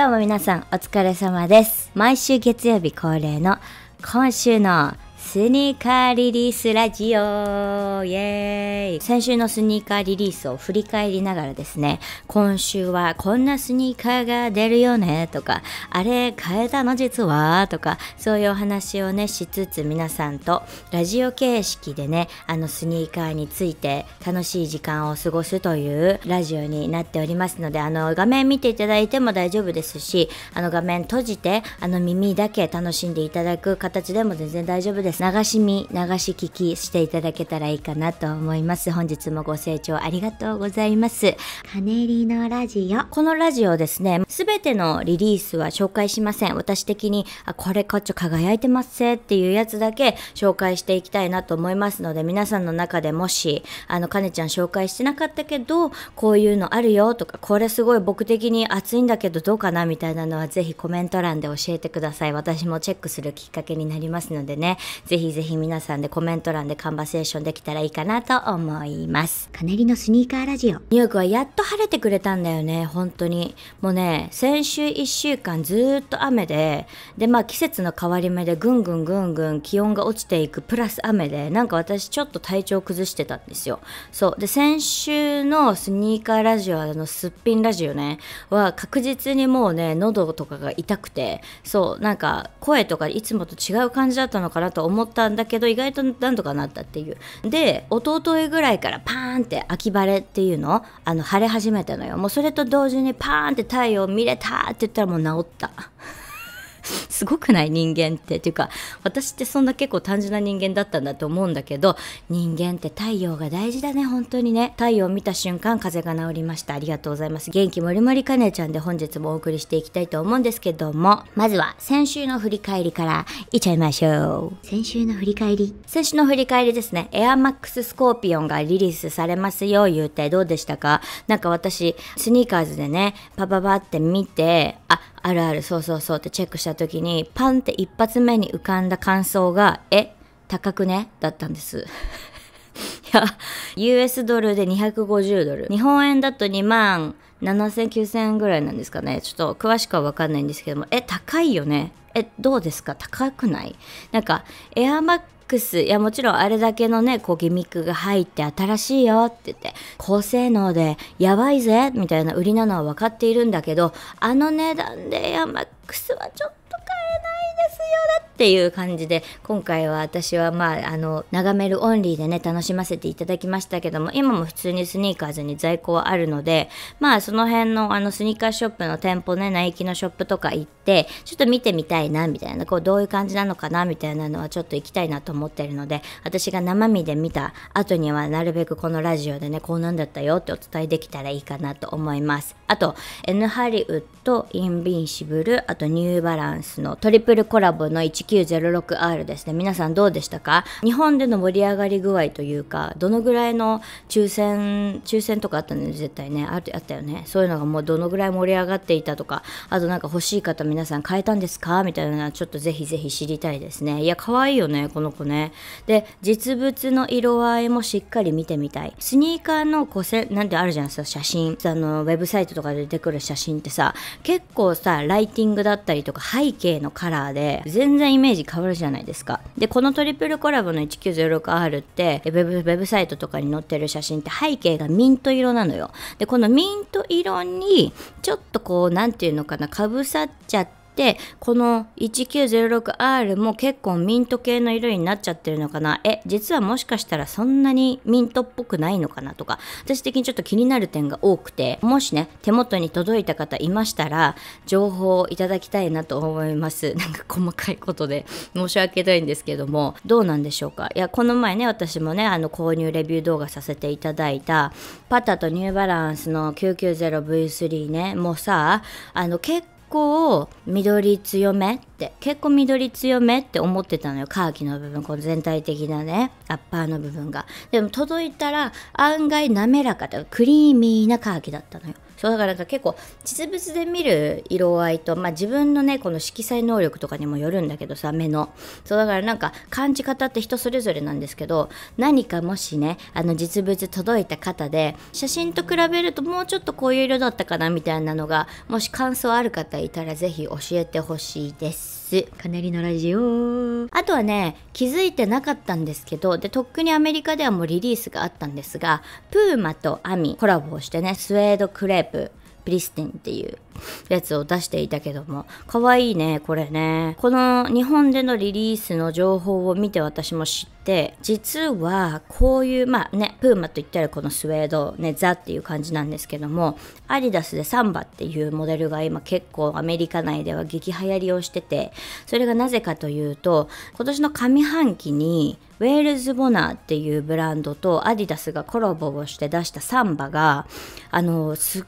どうも皆さんお疲れ様です。毎週月曜日恒例の今週のスニーカーリリースラジオイエーイ先週のスニーカーリリースを振り返りながらですね、今週はこんなスニーカーが出るよねとか、あれ変えたの実はとか、そういうお話をね、しつつ皆さんとラジオ形式でね、あのスニーカーについて楽しい時間を過ごすというラジオになっておりますので、あの画面見ていただいても大丈夫ですし、あの画面閉じて、あの耳だけ楽しんでいただく形でも全然大丈夫ですです。流し見、流し聞きしていただけたらいいかなと思います。本日もご清聴ありがとうございます。カネリのラジオ。このラジオですね、すべてのリリースは紹介しません。私的に、あ、これこっち輝いてますせっていうやつだけ紹介していきたいなと思いますので、皆さんの中でもし、あの、カネちゃん紹介してなかったけど、こういうのあるよとか、これすごい僕的に熱いんだけどどうかなみたいなのはぜひコメント欄で教えてください。私もチェックするきっかけになりますのでね、ぜひぜひ皆さんでコメント欄でカンバセーションできたらいいかなと思います。かネりのスニーカーラジオ。ニューヨークはやっと晴れてくれたんだよね、本当に。もうね、先週1週間ずっと雨で、で、まあ季節の変わり目でぐんぐんぐんぐん気温が落ちていくプラス雨で、なんか私ちょっと体調崩してたんですよ。そう。で、先週のスニーカーラジオ、あの、すっぴんラジオね、は確実にもうね、喉とかが痛くて、そう、なんか声とかいつもと違う感じだったのかなと思ったんだけど意外となんとかなったっていうでおとといぐらいからパーンって秋晴れっていうのあの晴れ始めたのよもうそれと同時にパーンって太陽見れたって言ったらもう治った。すごくない人間ってっていうか私ってそんな結構単純な人間だったんだと思うんだけど人間って太陽が大事だね本当にね太陽を見た瞬間風が治りましたありがとうございます元気もりもりかねちゃんで本日もお送りしていきたいと思うんですけどもまずは先週の振り返りからいっちゃいましょう先週の振り返り先週の振り返りですねエアマックススコーピオンがリリースされますよ言うてどうでしたかなんか私スニーカーズでねパパパって見てああるあるそうそうそうってチェックした時にパンって一発目に浮かんだ感想が、え、高くねだったんです。いや、US ドルで250ドル。日本円だと2万7000、円ぐらいなんですかね。ちょっと詳しくはわかんないんですけども、え、高いよねえ、どうですか高くないなんか、エアマックス、いやもちろんあれだけのね、こうギミックが入って新しいよって言って、高性能でやばいぜみたいな売りなのは分かっているんだけど、あの値段で m アマックスはちょっと買えないですよ。だってっていう感じで今回は私はまああの眺めるオンリーでね楽しませていただきましたけども今も普通にスニーカーズに在庫はあるのでまあその辺のあのスニーカーショップの店舗ねナイキのショップとか行ってちょっと見てみたいなみたいなこうどういう感じなのかなみたいなのはちょっと行きたいなと思ってるので私が生身で見た後にはなるべくこのラジオでねこうなんだったよってお伝えできたらいいかなと思いますあと N ハリウッドインビンシブルあとニューバランスのトリプルコラボの1 1906R ですね皆さんどうでしたか日本での盛り上がり具合というかどのぐらいの抽選抽選とかあったのよ絶対ねあったよねそういうのがもうどのぐらい盛り上がっていたとかあとなんか欲しい方皆さん買えたんですかみたいなのはちょっとぜひぜひ知りたいですねいや可愛いよねこの子ねで実物の色合いもしっかり見てみたいスニーカーの個性なんてあるじゃないですか写真あのウェブサイトとかで出てくる写真ってさ結構さライティングだったりとか背景のカラーで全然イメージ変わるじゃないですかでこのトリプルコラボの 1906R ってウェブウェブサイトとかに載ってる写真って背景がミント色なのよでこのミント色にちょっとこう何て言うのかなかぶさっちゃってでこの 1906R も結構ミント系の色になっちゃってるのかなえ実はもしかしたらそんなにミントっぽくないのかなとか私的にちょっと気になる点が多くてもしね手元に届いた方いましたら情報をいただきたいなと思います なんか細かいことで 申し訳ないんですけどもどうなんでしょうかいやこの前ね私もねあの購入レビュー動画させていただいたパタとニューバランスの 990V3 ねもうさあの結構構緑強めって結構緑強めって思ってたのよカーキの部分この全体的なねアッパーの部分がでも届いたら案外滑らかでクリーミーなカーキだったのよそうだからなんか結構実物で見る色合いと、まあ、自分のねこの色彩能力とかにもよるんだけどさ目のそうだからなんか感じ方って人それぞれなんですけど何かもしねあの実物届いた方で写真と比べるともうちょっとこういう色だったかなみたいなのがもし感想ある方いたら是非教えてほしいです。かネりのラジオ。あとはね、気づいてなかったんですけど、で、とっくにアメリカではもうリリースがあったんですが、プーマとアミコラボをしてね、スウェードクレーププリスティンっていうやつを出していたけども、かわいいね、これね。この日本でのリリースの情報を見て私も知って、実はこういう、まあね、プーマと言ったらこのスウェード、ね、ザっていう感じなんですけども、アディダスでサンバっていうモデルが今結構アメリカ内では激流行りをしてて、それがなぜかというと、今年の上半期にウェールズ・ボナーっていうブランドとアディダスがコラボをして出したサンバが、あの、すっ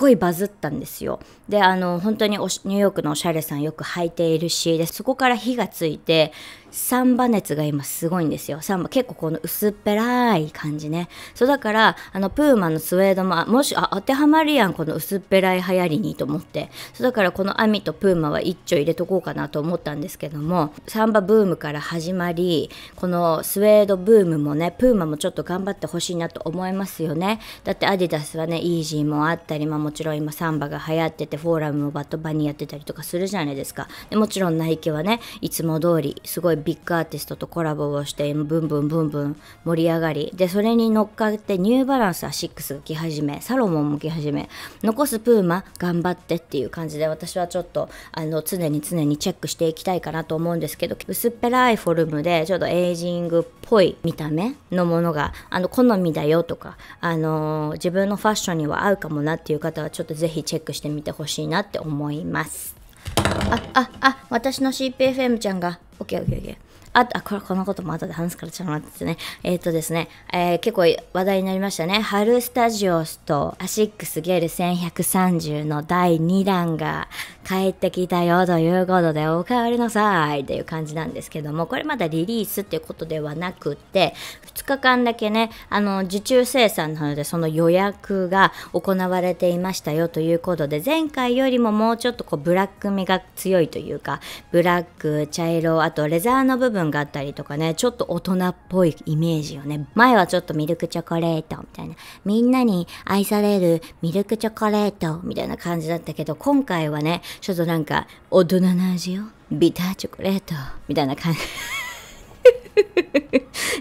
ごいバズったんですよ。で、あの、本当におニューヨークのおしゃれさんよく履いているし、で、そこから火がついて、サンバ熱が今すごいんですよ。サンバ結構この薄っぺらい感じね。そうだから、あの、プーマのスウェードも、もし、あ、当てはまるやん、この薄っぺらい流行りにと思って。そうだからこのアミとプーマは一丁入れとこうかなと思ったんですけども、サンバブームから始まり、このスウェードブームもね、プーマもちょっと頑張ってほしいなと思いますよね。だってアディダスはね、イージーもあったり、まあもちろん今サンバが流行ってて、フォーラムもバットバニーやってたりとかするじゃないですか。でもちろんナイキはね、いつも通り、すごいビッグアーティストとコラボをしてブンブンブンブン盛り上がりでそれに乗っかってニューバランスは6がき始めサロモンもき始め残すプーマ頑張ってっていう感じで私はちょっとあの常に常にチェックしていきたいかなと思うんですけど薄っぺらいフォルムでちょっとエイジングっぽい見た目のものがあの好みだよとかあの自分のファッションには合うかもなっていう方はちょっとぜひチェックしてみてほしいなって思います。ああ私の CPFM ちゃんが OKOKOK あ、あ、これ、このことも後で話すからちょっと待っててね。えっ、ー、とですね、えー、結構話題になりましたね。春スタジオスとアシックスゲル1130の第2弾が帰ってきたよということで、おかわりなさいっていう感じなんですけども、これまだリリースっていうことではなくて、2日間だけね、あの、受注生産なので、その予約が行われていましたよということで、前回よりももうちょっとこう、ブラック味が強いというか、ブラック、茶色、あとレザーの部分分があったりとかね、ちょっと大人っぽいイメージよね。前はちょっとミルクチョコレートみたいな、みんなに愛されるミルクチョコレートみたいな感じだったけど、今回はね、ちょっとなんか大人の味よ。ビターチョコレートみたいな感じ。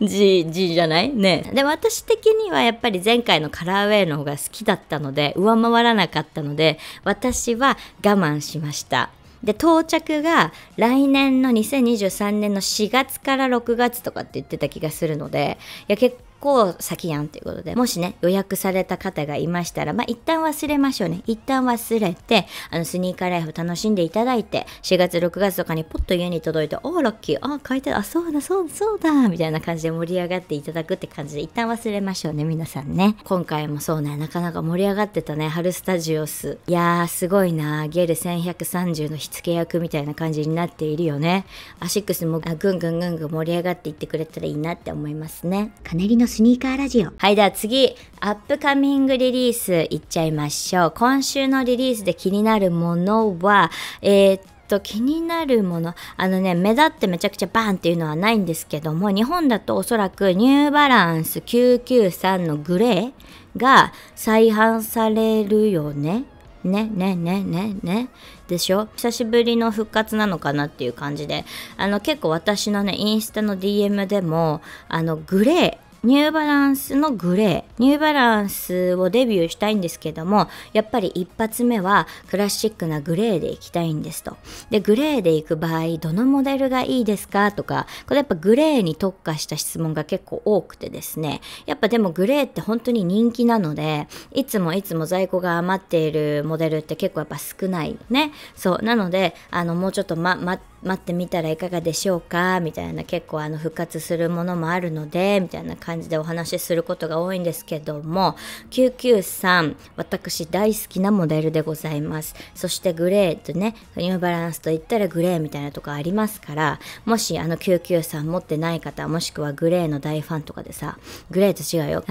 じじじゃないねで私的にはやっぱり前回のカラーウェイの方が好きだったので上回らなかったので私は我慢しましたで到着が来年の2023年の4月から6月とかって言ってた気がするのでいや結構先やんていうことで、もしね、予約された方がいましたら、まあ、一旦忘れましょうね。一旦忘れて、あの、スニーカーライフ楽しんでいただいて、4月、6月とかにポッと家に届いて、おー、ラッキー、あー、書いてあ、そうだ、そうだ、そうだ、みたいな感じで盛り上がっていただくって感じで、一旦忘れましょうね、皆さんね。今回もそうね、なかなか盛り上がってたね、春スタジオス。いやー、すごいなゲル1130の火付け役みたいな感じになっているよね。アシックスもあぐんぐんぐんぐん盛り上がっていってくれたらいいなって思いますね。かりのスニーカーラジオ。はい、では次、アップカミングリリースいっちゃいましょう。今週のリリースで気になるものは、えー、と気になるものあのね目立ってめちゃくちゃバーンっていうのはないんですけども日本だとおそらくニューバランス993のグレーが再販されるよね。ねねねねねでしょ久しぶりの復活なのかなっていう感じであの結構私のねインスタの DM でもあのグレーニューバランスのグレーニューバランスをデビューしたいんですけどもやっぱり一発目はクラシックなグレーでいきたいんですとでグレーでいく場合どのモデルがいいですかとかこれやっぱグレーに特化した質問が結構多くてですねやっぱでもグレーって本当に人気なのでいつもいつも在庫が余っているモデルって結構やっぱ少ないねそうなのであのもうちょっと、ま、待って待ってみたらいかがでしょうかみたいな結構あの復活するものもあるのでみたいな感じでお話しすることが多いんですけども993私大好きなモデルでございますそしてグレーとねニューバランスといったらグレーみたいなとこありますからもしあの993持ってない方もしくはグレーの大ファンとかでさグレーと違うよ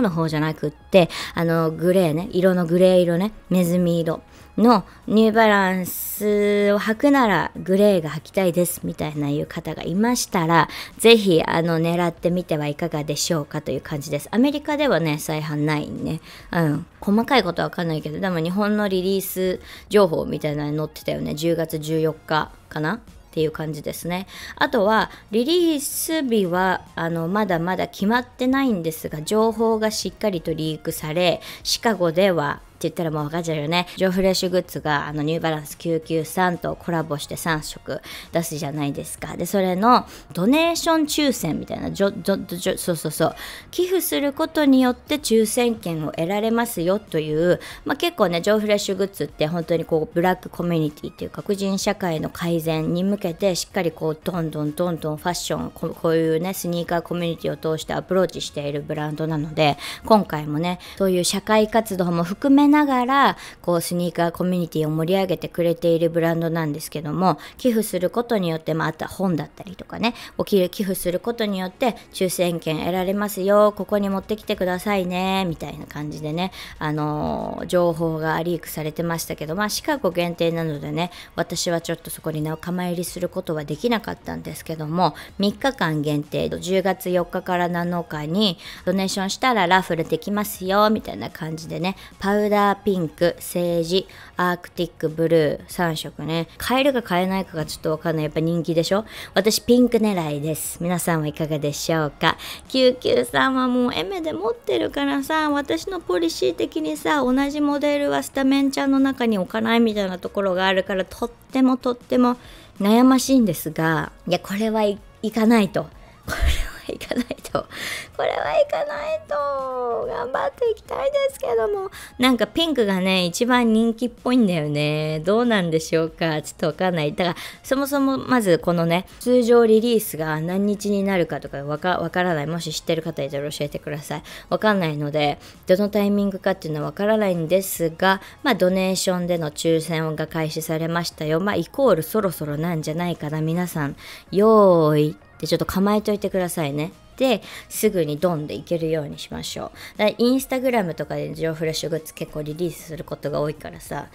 の方じゃなくってあのグレーね色のグレー色ねネズミ色のニューバランスを履くならグレーが履きたいですみたいないう方がいましたら、ぜひあの狙ってみてはいかがでしょうかという感じです。アメリカではね、再販ないね。うん。細かいことはわかんないけど、でも日本のリリース情報みたいなの載ってたよね。10月14日かなっていう感じですね。あとはリリース日はあのまだまだ決まってないんですが情報がしっかりとリークされシカゴでは言ったらもう分かっちゃうよねジョーフレッシュグッズがあのニューバランス993とコラボして3色出すじゃないですかでそれのドネーション抽選みたいなそうそうそう寄付することによって抽選券を得られますよという、まあ、結構ねジョーフレッシュグッズって本当にこうブラックコミュニティっていうか黒人社会の改善に向けてしっかりこうどんどんどんどんファッションこういうねスニーカーコミュニティを通してアプローチしているブランドなので今回もねそういう社会活動も含めながらこうスニーカーコミュニティを盛り上げてくれているブランドなんですけども寄付することによって、まあ、本だったりとかねお寄付することによって抽選券得られますよここに持ってきてくださいねみたいな感じでねあのー、情報がリークされてましたけどまあシカゴ限定なのでね私はちょっとそこに仲間入りすることはできなかったんですけども3日間限定10月4日から7日にドネーションしたらラフルできますよみたいな感じでねパウダラーピンク、セージ、アークティックブルー、3色ね。買えるか買えないかがちょっとわかんない。やっぱ人気でしょ私ピンク狙いです。皆さんはいかがでしょうか ?99 さんはもうエメで持ってるからさ、私のポリシー的にさ、同じモデルはスタメンちゃんの中に置かないみたいなところがあるから、とってもとっても悩ましいんですが、いや、これはい、いかないと。これはいかないと、これはいかないと、頑張っていきたいですけども、なんかピンクがね、一番人気っぽいんだよね。どうなんでしょうかちょっとわかんない。だから、そもそもまずこのね、通常リリースが何日になるかとかわからない。もし知ってる方いたら教えてください。わかんないので、どのタイミングかっていうのはわからないんですが、まあ、ドネーションでの抽選が開始されましたよ。まあ、イコールそろそろなんじゃないかな。皆さん、用意。でちょっと構えといてくださいね。ですぐにドンでいけるようにしましょう。だインスタグラムとかでジオフレッシュグッズ結構リリースすることが多いからさ、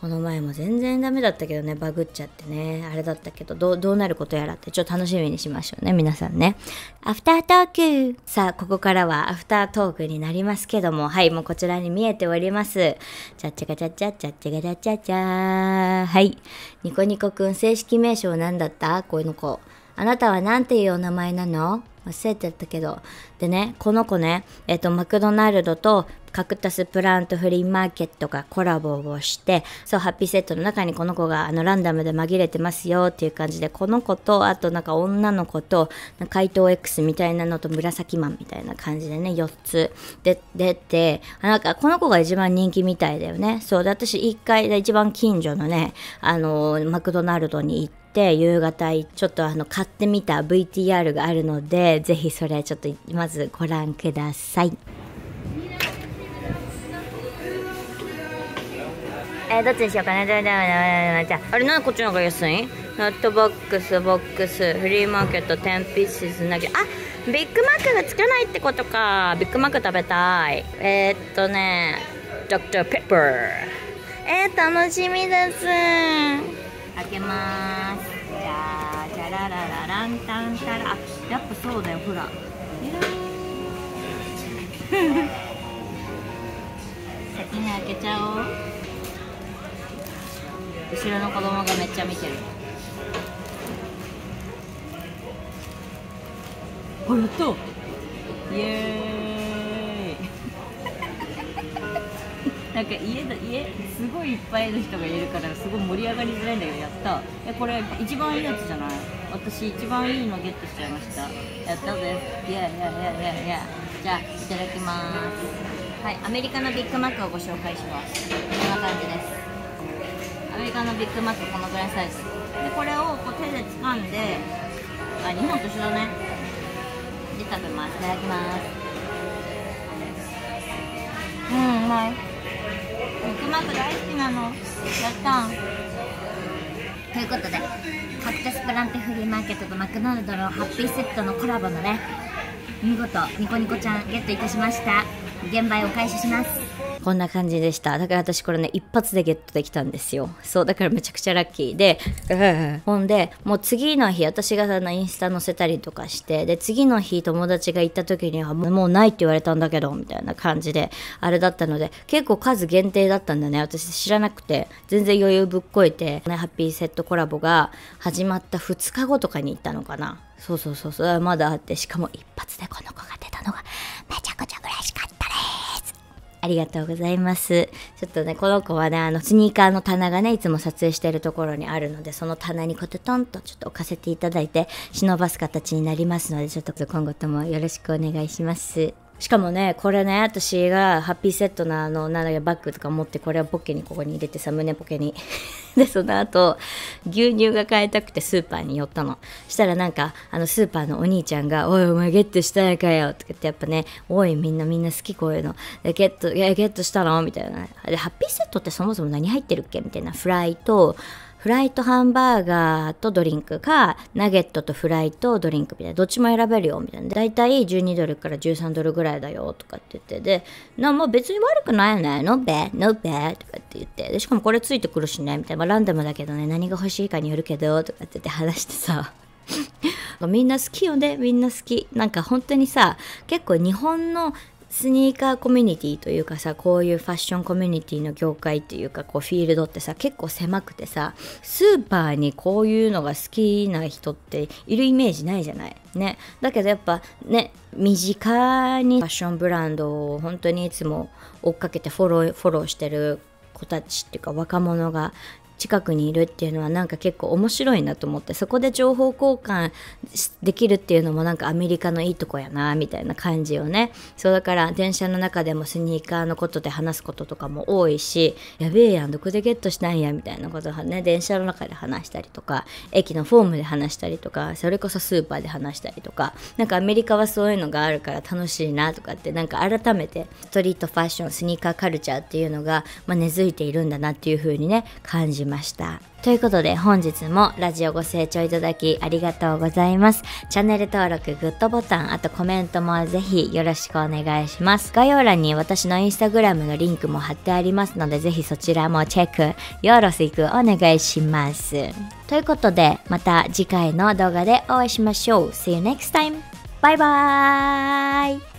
この前も全然ダメだったけどね、バグっちゃってね、あれだったけど、どうなることやらってちょっと楽しみにしましょうね、皆さんね。アフタートークさあ、ここからはアフタートークになりますけども、はい、もうこちらに見えております。チャッチャカチャッチャッチャッチャガチャッチャッチャー。はい。ニコニコくん正式名称なんだったこういうの子。あなたは何ていうお名前なの忘れてたけど。でね、この子ね、えっ、と、マクドナルドとカクタスプラントフリーマーケットがコラボをしてそうハッピーセットの中にこの子があのランダムで紛れてますよっていう感じでこの子とあとなんか女の子と怪盗 X みたいなのと紫マンみたいな感じでね4つで出てなんかこの子が一番人気みたいだよねそうで私1回で一番近所のねあのマクドナルドに行って夕方ちょっとあの買ってみた VTR があるのでぜひそれちょっとまずご覧ください。ー、どっちにしようかな。じゃあ、じゃあれ、なんでこっちの方が安いネットボックス、ボックス、フリーマーケット、天シス、なきゃ。あビッグマックがつかないってことか。ビッグマック食べたい。えー、っとね、ドクターペッパー。えー、楽しみです。開けまーす。じゃあ、じゃららら、ランタンャら。あ、やっぱそうだよ、ほら。先に開けちゃおう。後ろの子供がめっちゃ見てるあやったイエーイ なんか家だ家すごいいっぱいの人がいるからすごい盛り上がりづらいんだけどやったえこれ一番いいやつじゃない私一番いいのゲットしちゃいましたやったぜいやいやいやいやいやじゃあいただきますはいアメリカのビッグマックをご紹介しますこんな感じですリカのビッグマックこのぐらいサイズでこれをこう手で掴んであ日本と一緒だねで食べますいただきますうんうまいビッグマック大好きなのやったんということでカクテスプランテフリーマーケットとマクドナルドのハッピーセットのコラボのね見事ニコニコちゃんゲットいたしました現売お返ししますこんな感じでした。だから私これね、一発でゲットできたんですよ。そう、だからめちゃくちゃラッキーで、ほんで、もう次の日、私がそのインスタ載せたりとかして、で、次の日友達が行った時には、もうないって言われたんだけど、みたいな感じで、あれだったので、結構数限定だったんだね。私知らなくて、全然余裕ぶっこいて、ね、ハッピーセットコラボが始まった2日後とかに行ったのかな。そうそうそうそう、まだあって、しかも一発でこの子が出たのが、めちゃくちゃ嬉しかった。ありがとうございます。ちょっとね、この子はね、あの、スニーカーの棚がね、いつも撮影してるところにあるので、その棚にコテトンとちょっと置かせていただいて、忍ばす形になりますので、ちょっと今後ともよろしくお願いします。しかもねこれね私がハッピーセットなあのなんだバッグとか持ってこれをポッケにここに入れてさ胸ポケに でその後牛乳が買いたくてスーパーに寄ったのしたらなんかあのスーパーのお兄ちゃんが「おいお前ゲットしたやかよ」とか言ってやっぱね「おいみんなみんな好きこういうのゲットいやゲットしたの?」みたいなでハッピーセットってそもそも何入ってるっけみたいなフライとフライトハンバーガーとドリンクか、ナゲットとフライトドリンクみたいな、どっちも選べるよみたいな。だいたい12ドルから13ドルぐらいだよとかって言って、で、なもう別に悪くないよね。ノベ、ノベとかって言って、で、しかもこれついてくるしね、みたいな。まあ、ランダムだけどね、何が欲しいかによるけど、とかって言って話してさ。みんな好きよねみんな好きなんか本当にさ結構日本のスニーカーコミュニティというかさこういうファッションコミュニティの業界っていうかこうフィールドってさ結構狭くてさスーパーにこういうのが好きな人っているイメージないじゃないねだけどやっぱね身近にファッションブランドを本当にいつも追っかけてフォローフォローしてる子たちっていうか若者が近くにいるっていうのはなんか結構面白いなと思ってそこで情報交換できるっていうのもなんかアメリカのいいとこやなみたいな感じをねそうだから電車の中でもスニーカーのことで話すこととかも多いしやべえやんどこでゲットしたんやみたいなことはね電車の中で話したりとか駅のフォームで話したりとかそれこそスーパーで話したりとかなんかアメリカはそういうのがあるから楽しいなとかってなんか改めてストリートファッションスニーカーカルチャーっていうのが、まあ、根付いているんだなっていう風にね感じました。ということで本日もラジオご清聴いただきありがとうございます。チャンネル登録、グッドボタン、あとコメントもぜひよろしくお願いします。概要欄に私のインスタグラムのリンクも貼ってありますのでぜひそちらもチェック、よろしくお願いします。ということでまた次回の動画でお会いしましょう。See you next time! バイバーイ